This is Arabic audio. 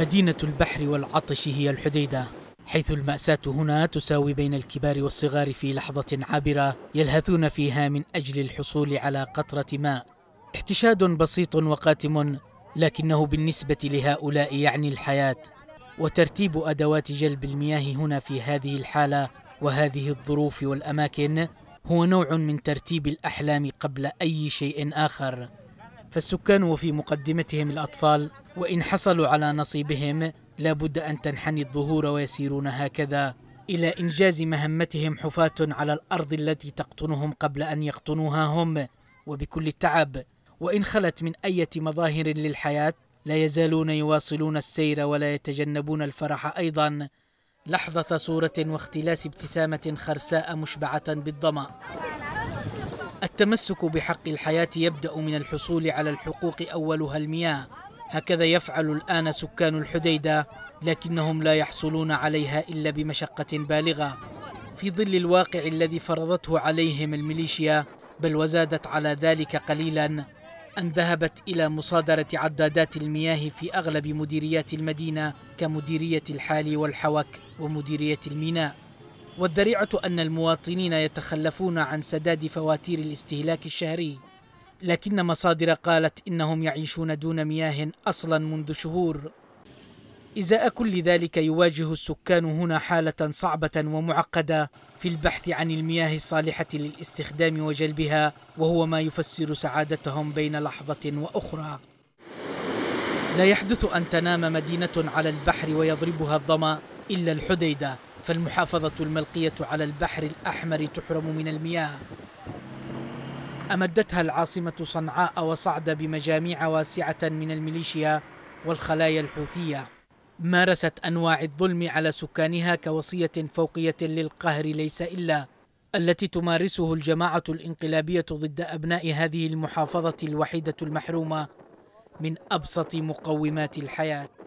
مدينة البحر والعطش هي الحديدة حيث المأساة هنا تساوي بين الكبار والصغار في لحظة عابرة يلهثون فيها من أجل الحصول على قطرة ماء احتشاد بسيط وقاتم لكنه بالنسبة لهؤلاء يعني الحياة وترتيب أدوات جلب المياه هنا في هذه الحالة وهذه الظروف والأماكن هو نوع من ترتيب الأحلام قبل أي شيء آخر فالسكان وفي مقدمتهم الأطفال وإن حصلوا على نصيبهم لابد أن تنحني الظهور ويسيرون هكذا إلى إنجاز مهمتهم حفاة على الأرض التي تقطنهم قبل أن يقطنوها هم وبكل التعب وإن خلت من أية مظاهر للحياة لا يزالون يواصلون السير ولا يتجنبون الفرح أيضا لحظة صورة واختلاس ابتسامة خرساء مشبعة بالظمأ التمسك بحق الحياة يبدأ من الحصول على الحقوق أولها المياه هكذا يفعل الآن سكان الحديدة لكنهم لا يحصلون عليها إلا بمشقة بالغة في ظل الواقع الذي فرضته عليهم الميليشيا بل وزادت على ذلك قليلا أن ذهبت إلى مصادرة عدادات المياه في أغلب مديريات المدينة كمديرية الحال والحوك ومديرية الميناء والذريعة أن المواطنين يتخلفون عن سداد فواتير الاستهلاك الشهري لكن مصادر قالت إنهم يعيشون دون مياه أصلا منذ شهور إزاء كل ذلك يواجه السكان هنا حالة صعبة ومعقدة في البحث عن المياه الصالحة للاستخدام وجلبها وهو ما يفسر سعادتهم بين لحظة وأخرى لا يحدث أن تنام مدينة على البحر ويضربها الظما إلا الحديدة فالمحافظة الملقية على البحر الأحمر تحرم من المياه أمدتها العاصمة صنعاء وصعد بمجاميع واسعة من الميليشيا والخلايا الحوثية مارست أنواع الظلم على سكانها كوصية فوقية للقهر ليس إلا التي تمارسه الجماعة الانقلابية ضد أبناء هذه المحافظة الوحيدة المحرومة من أبسط مقومات الحياة